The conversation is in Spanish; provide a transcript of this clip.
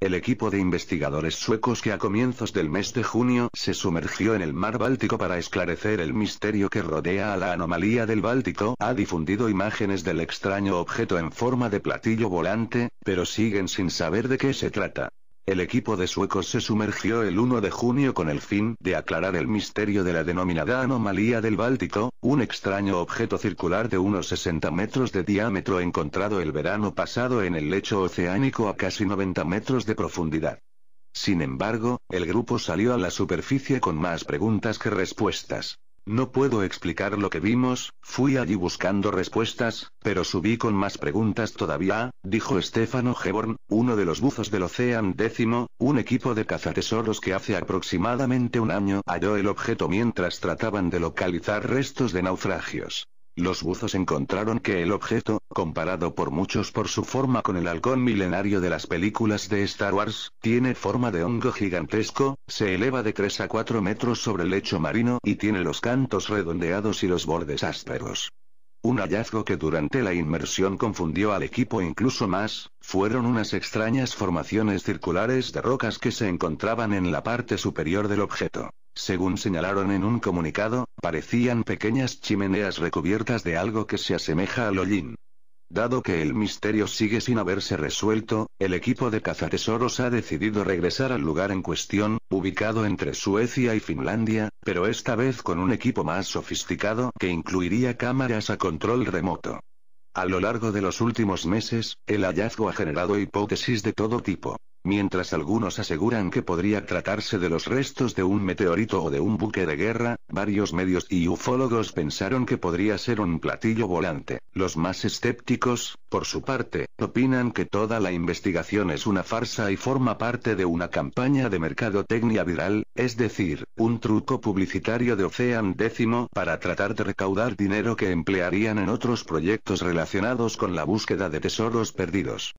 El equipo de investigadores suecos que a comienzos del mes de junio se sumergió en el mar Báltico para esclarecer el misterio que rodea a la anomalía del Báltico ha difundido imágenes del extraño objeto en forma de platillo volante, pero siguen sin saber de qué se trata. El equipo de suecos se sumergió el 1 de junio con el fin de aclarar el misterio de la denominada anomalía del Báltico, un extraño objeto circular de unos 60 metros de diámetro encontrado el verano pasado en el lecho oceánico a casi 90 metros de profundidad. Sin embargo, el grupo salió a la superficie con más preguntas que respuestas. No puedo explicar lo que vimos, fui allí buscando respuestas, pero subí con más preguntas todavía, dijo Stefano Geborn, uno de los buzos del Ocean X, un equipo de cazatesoros que hace aproximadamente un año halló el objeto mientras trataban de localizar restos de naufragios. Los buzos encontraron que el objeto, comparado por muchos por su forma con el halcón milenario de las películas de Star Wars, tiene forma de hongo gigantesco, se eleva de 3 a 4 metros sobre el lecho marino y tiene los cantos redondeados y los bordes ásperos. Un hallazgo que durante la inmersión confundió al equipo incluso más, fueron unas extrañas formaciones circulares de rocas que se encontraban en la parte superior del objeto. Según señalaron en un comunicado, parecían pequeñas chimeneas recubiertas de algo que se asemeja al hollín. Dado que el misterio sigue sin haberse resuelto, el equipo de cazatesoros ha decidido regresar al lugar en cuestión, ubicado entre Suecia y Finlandia, pero esta vez con un equipo más sofisticado que incluiría cámaras a control remoto. A lo largo de los últimos meses, el hallazgo ha generado hipótesis de todo tipo. Mientras algunos aseguran que podría tratarse de los restos de un meteorito o de un buque de guerra, varios medios y ufólogos pensaron que podría ser un platillo volante. Los más escépticos, por su parte, opinan que toda la investigación es una farsa y forma parte de una campaña de mercadotecnia viral, es decir, un truco publicitario de Ocean Décimo para tratar de recaudar dinero que emplearían en otros proyectos relacionados con la búsqueda de tesoros perdidos.